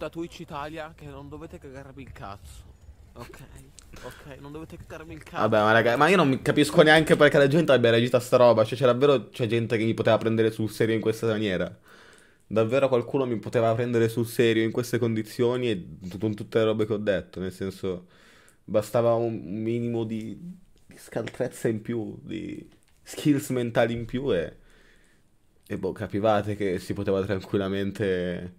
benvenuto a Twitch Italia che non dovete cagarvi il cazzo. Ok, ok, non dovete cagarmi il cazzo. Vabbè, ma raga, ma io non capisco neanche perché la gente abbia reagito a sta roba. Cioè, c'era davvero c'è cioè, gente che mi poteva prendere sul serio in questa maniera. Davvero qualcuno mi poteva prendere sul serio in queste condizioni e con tutte le robe che ho detto. Nel senso, bastava un minimo di, di scaltrezza in più, di skills mentali in più e... E boh, capivate che si poteva tranquillamente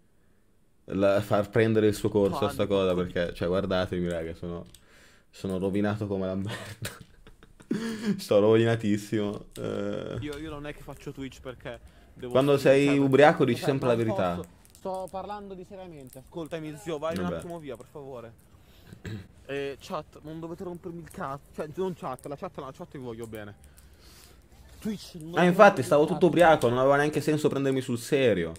la, far prendere il suo corso a sta cosa perché, cioè, guardatemi, raga, sono, sono rovinato come Lamberto. Sto rovinatissimo. Eh... Io, io, non è che faccio Twitch perché... Quando sei cioè, ubriaco dici sempre la verità. Sto parlando di seriamente. Ascoltami, zio, vai Vabbè. un attimo via, per favore. Eh, chat, non dovete rompermi il cazzo. Cioè, non chat, la chat, la chat vi voglio bene. Twitch... Non ah, infatti, stavo tutto ubriaco, non aveva neanche senso prendermi sul serio.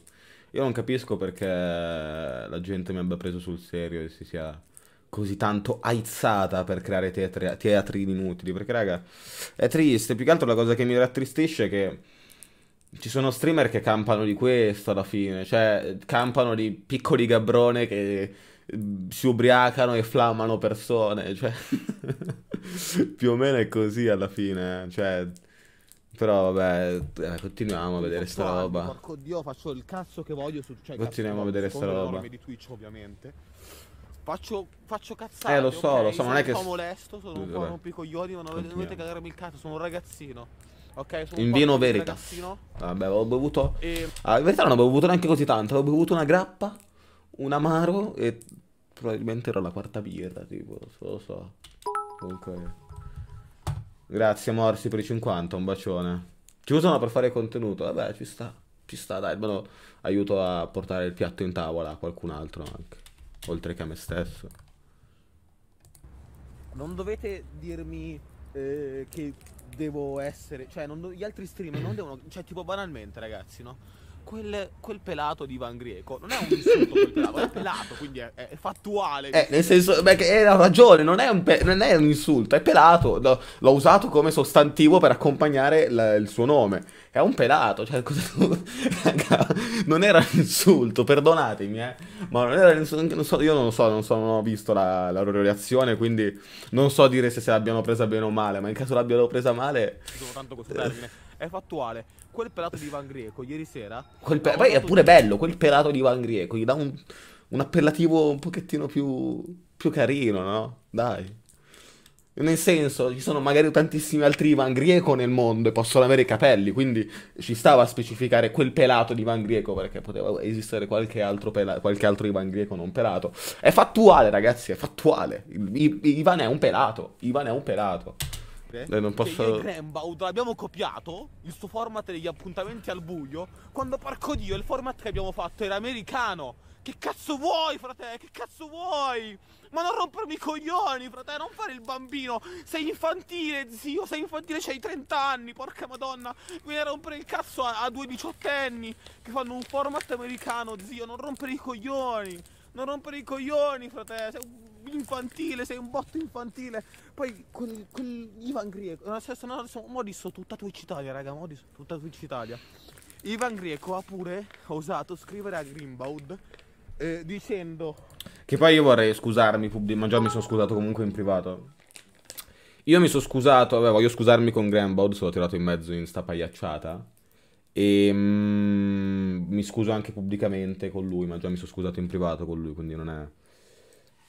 Io non capisco perché la gente mi abbia preso sul serio e si sia così tanto aizzata per creare teatri, teatri inutili. Perché, raga, è triste. Più che altro la cosa che mi rattristisce è che ci sono streamer che campano di questo alla fine. Cioè, campano di piccoli gabrone che si ubriacano e flammano persone. Cioè, più o meno è così alla fine. Eh. Cioè... Però vabbè, eh, continuiamo a vedere sta roba. Porco dio, faccio il cazzo che voglio su cioè, Continuiamo cazzo, a vedere sta roba. di Twitch ovviamente. Faccio, faccio cazzate. Eh, lo so, okay? lo so, non è che sono molesto, sono un eh, po' rompicoglioni, ma non dovete cagarmi il cazzo, sono un ragazzino. Ok, sono in vino verità. Vabbè, avevo bevuto. E... Ah, in verità non avevo bevuto neanche così tanto, avevo bevuto una grappa, un amaro e probabilmente era la quarta birra, tipo, lo so. Comunque Grazie Morsi per i 50, un bacione. Ci usano per fare contenuto, vabbè ci sta, ci sta, dai, almeno aiuto a portare il piatto in tavola a qualcun altro anche, oltre che a me stesso. Non dovete dirmi eh, che devo essere, cioè do... gli altri streamer non devono, cioè tipo banalmente ragazzi, no? Quel, quel, pelato di Van Grieco non è un insulto quel pelato, è pelato, quindi è, è fattuale. Eh, nel senso, perché ha ragione, non è, un pe- non è un insulto, è pelato. No, l'ho usato come sostantivo per accompagnare la, il suo nome. È un pelato, cioè, cosa... non era un insulto, perdonatemi, eh. Ma non era un so, io non lo so, non, so, non ho visto la, la loro reazione, quindi non so dire se, se l'abbiano presa bene o male, ma in caso l'abbiano presa male... Sono tanto questo termine è fattuale. Quel pelato di Van Grieco ieri sera. Quel pe- poi è pure bello, quel pelato di Van Grieco. Gli dà un, un appellativo un pochettino più, più carino, no? Dai. Nel senso, ci sono magari tantissimi altri Ivan Grieco nel mondo e possono avere i capelli, quindi ci stava a specificare quel pelato di Ivan Grieco perché poteva esistere qualche altro, pela- qualche altro Ivan Grieco non pelato. È fattuale, ragazzi, è fattuale. I- I- Ivan è un pelato, Ivan è un pelato. Lei eh, non posso... Io e Grembaud abbiamo copiato il suo format degli appuntamenti al buio quando, porco Dio, il format che abbiamo fatto era americano. Che cazzo vuoi, frate? Che cazzo vuoi? Ma non rompermi i coglioni, frate, non fare il bambino. Sei infantile, zio, sei infantile, c'hai 30 anni, porca madonna. Vieni a rompere il cazzo a, a due diciottenni che fanno un format americano, zio. Non rompere i coglioni. Non rompere i coglioni, frate. Sei un infantile, sei un botto infantile. Poi quel, quel Ivan Grieco, no, no, no, modi so tutta Twitch Italia, raga, modi so tutta Twitch Italia. Ivan Grieco ha pure osato scrivere a Grimbaud eh, dicendo che poi io vorrei scusarmi, ma già mi sono scusato comunque in privato. Io mi sono scusato, vabbè, voglio scusarmi con Grimbaud, se l'ho tirato in mezzo in sta pagliacciata. E mm, mi scuso anche pubblicamente con lui, ma già mi sono scusato in privato con lui, quindi non è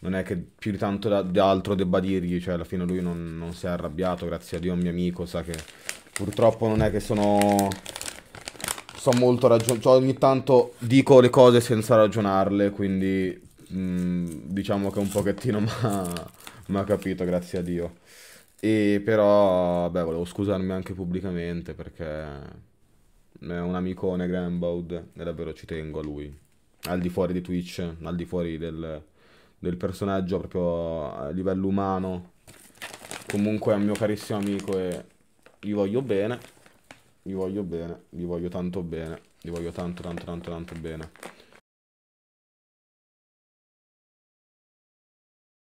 non è che più di tanto da, di altro debba dirgli, cioè alla fine lui non, non, si è arrabbiato, grazie a Dio è un mio amico, sa che purtroppo non è che sono... So molto ragionare, cioè, ogni tanto dico le cose senza ragionarle, quindi mh, mm, diciamo che un pochettino mi ha capito, grazie a Dio. E però, beh, volevo scusarmi anche pubblicamente perché è un amicone Gramboud e davvero ci tengo a lui. Al di fuori di Twitch, al di fuori del, del personaggio proprio a livello umano. Comunque è un mio carissimo amico e gli voglio bene. Gli voglio bene, gli voglio tanto bene, gli voglio tanto tanto tanto tanto bene.